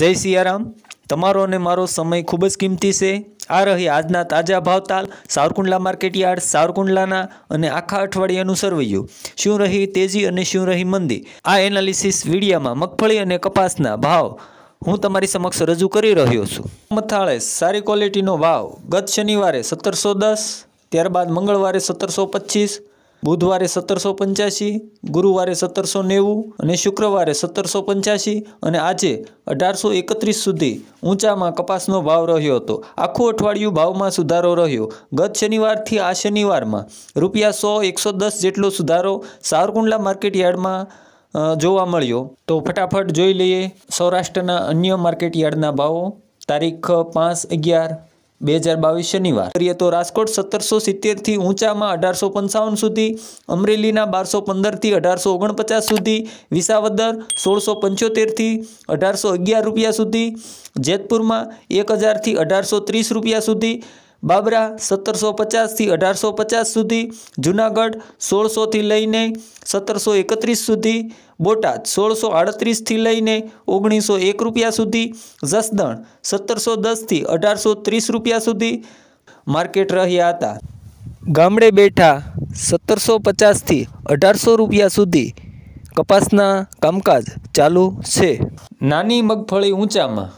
જય સિયારામ તમારો અને મારો સમય ખૂબ જ કિંમતી છે આ રહી આજના તાજા ભાવતાલ સાવરકુંડલા માર્કેટયાર્ડ સાવરકુંડલાના અને આખા અઠવાડિયાનું સરવૈયું શું રહી તેજી અને શું રહી મંદી આ એનાલિસિસ વીડિયામાં મગફળી અને કપાસના ભાવ હું તમારી સમક્ષ રજૂ કરી રહ્યો છું મથાળે સારી ક્વોલિટીનો ભાવ ગત શનિવારે સત્તરસો દસ ત્યારબાદ મંગળવારે સત્તરસો પચીસ બુધવારે સત્તરસો પંચ્યાસી ગુરુવારે સત્તરસો નેવું અને શુક્રવારે સત્તરસો પંચ્યાસી અને આજે અઢારસો એકત્રીસ સુધી ઊંચામાં કપાસનો ભાવ રહ્યો હતો આખું અઠવાડિયું ભાવમાં સુધારો રહ્યો ગત શનિવારથી આ શનિવારમાં રૂપિયા સો એકસો દસ જેટલો સુધારો સાવરકુંડલા માર્કેટ યાર્ડમાં જોવા મળ્યો તો ફટાફટ જોઈ લઈએ સૌરાષ્ટ્રના અન્ય માર્કેટ યાર્ડના ભાવો તારીખ પાંચ અગિયાર બે હજાર બાવીસ શનિવાર કરીએ તો રાજકોટ સત્તરસો સિત્તેરથી ઊંચામાં અઢારસો પંચાવન સુધી અમરેલીના બારસો પંદરથી અઢારસો ઓગણપચાસ સુધી વિસાવદર સોળસો પંચોતેરથી અઢારસો અગિયાર રૂપિયા સુધી જેતપુરમાં એક હજારથી અઢારસો ત્રીસ રૂપિયા સુધી બાબરા સત્તરસો પચાસથી અઢારસો પચાસ સુધી જુનાગઢ સોળસોથી લઈને સત્તરસો એકત્રીસ સુધી બોટાદ સોળસો આડત્રીસથી લઈને ઓગણીસો એક રૂપિયા સુધી જસદણ સત્તરસો દસથી અઢારસો ત્રીસ રૂપિયા સુધી માર્કેટ રહ્યા હતા ગામડે બેઠા સત્તરસો પચાસથી અઢારસો રૂપિયા સુધી કપાસના કામકાજ ચાલુ છે નાની મગફળી ઊંચામાં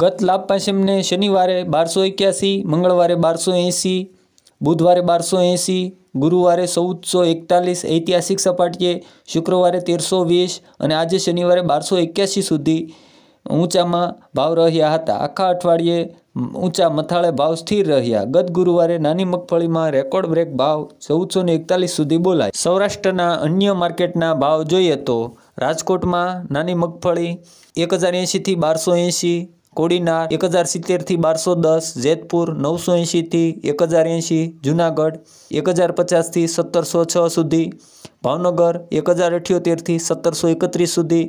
ગત લાભ પાંચમને શનિવારે બારસો એક્યાસી મંગળવારે બારસો એંસી બુધવારે બારસો એંસી ગુરુવારે ચૌદસો એકતાલીસ ઐતિહાસિક સપાટીએ શુક્રવારે તેરસો વીસ અને આજે શનિવારે બારસો એક્યાસી સુધી ઊંચામાં ભાવ રહ્યા હતા આખા અઠવાડિયે ઊંચા મથાળે ભાવ સ્થિર રહ્યા ગત ગુરુવારે નાની મગફળીમાં રેકોર્ડ બ્રેક ભાવ ચૌદસો ને એકતાલીસ સુધી બોલાય સૌરાષ્ટ્રના અન્ય માર્કેટના ભાવ જોઈએ તો રાજકોટમાં નાની મગફળી એક હજાર એંશીથી બારસો એંશી કોડીનાર એક હજાર સિત્તેરથી બારસો દસ જેતપુર નવસો એંશીથી એક હજાર એંશી જુનાગઢ એક હજાર પચાસથી સત્તરસો છ સુધી ભાવનગર એક હજાર અઠ્યોતેરથી સત્તરસો એકત્રીસ સુધી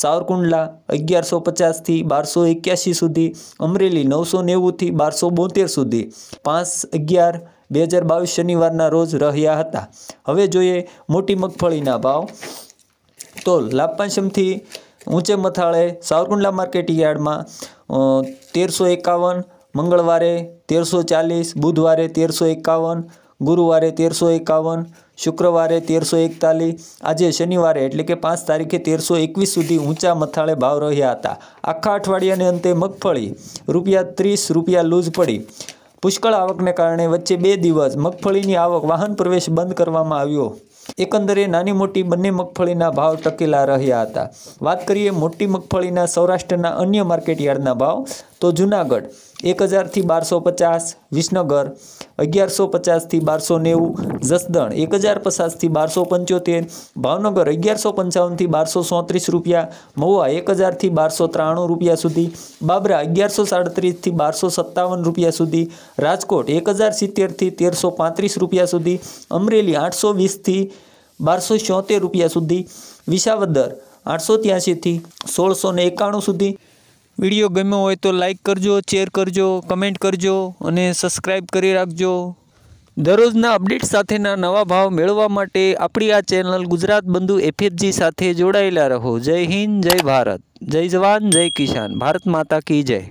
સાવરકુંડલા અગિયારસો પચાસથી બારસો એક્યાસી સુધી અમરેલી નવસો નેવુંથી બારસો બોતેર સુધી પાંચ અગિયાર બે હજાર બાવીસ શનિવારના રોજ રહ્યા હતા હવે જોઈએ મોટી મગફળીના ભાવ તો લાભાંશમથી ઊંચે મથાળે સાવરકુંડલા માર્કેટ યાર્ડમાં તેરસો એકાવન મંગળવારે તેરસો ચાલીસ બુધવારે તેરસો એકાવન ગુરુવારે તેરસો એકાવન શુક્રવારે તેરસો એકતાલીસ આજે શનિવારે એટલે કે પાંચ તારીખે તેરસો એકવીસ સુધી ઊંચા મથાળે ભાવ રહ્યા હતા આખા અઠવાડિયાને અંતે મગફળી રૂપિયા ત્રીસ રૂપિયા લૂઝ પડી પુષ્કળ આવકને કારણે વચ્ચે બે દિવસ મગફળીની આવક વાહન પ્રવેશ બંધ કરવામાં આવ્યો એકંદરે નાની મોટી બંને મગફળીના ભાવ ટકેલા રહ્યા હતા વાત કરીએ મોટી મગફળીના સૌરાષ્ટ્રના અન્ય માર્કેટયાર્ડના ભાવ તો જુનાગઢ એક હજારથી બારસો પચાસ વિસનગર અગિયારસો પચાસથી બારસો નેવું જસદણ એક હજાર પચાસથી બારસો પંચોતેર ભાવનગર અગિયારસો પંચાવનથી બારસો સોત્રીસ રૂપિયા મહુવા એક હજારથી બારસો ત્રાણું રૂપિયા સુધી બાબરા અગિયારસો સાડત્રીસથી બારસો સત્તાવન રૂપિયા સુધી રાજકોટ એક હજાર સિત્તેરથી તેરસો પાંત્રીસ રૂપિયા સુધી અમરેલી આઠસો વીસથી બારસો છોતેર રૂપિયા સુધી વિસાવદર આઠસો ત્યાંસીથી સોળસો એકાણું સુધી વિડીયો ગમ્યો હોય તો લાઇક કરજો શેર કરજો કમેન્ટ કરજો અને સબસ્ક્રાઈબ કરી રાખજો દરરોજના અપડેટ સાથેના નવા ભાવ મેળવવા માટે આપણી આ ચેનલ ગુજરાત બંધુ એફએફજી સાથે જોડાયેલા રહો જય હિન્દ જય ભારત જય જવાન જય કિસાન ભારત માતા કી જય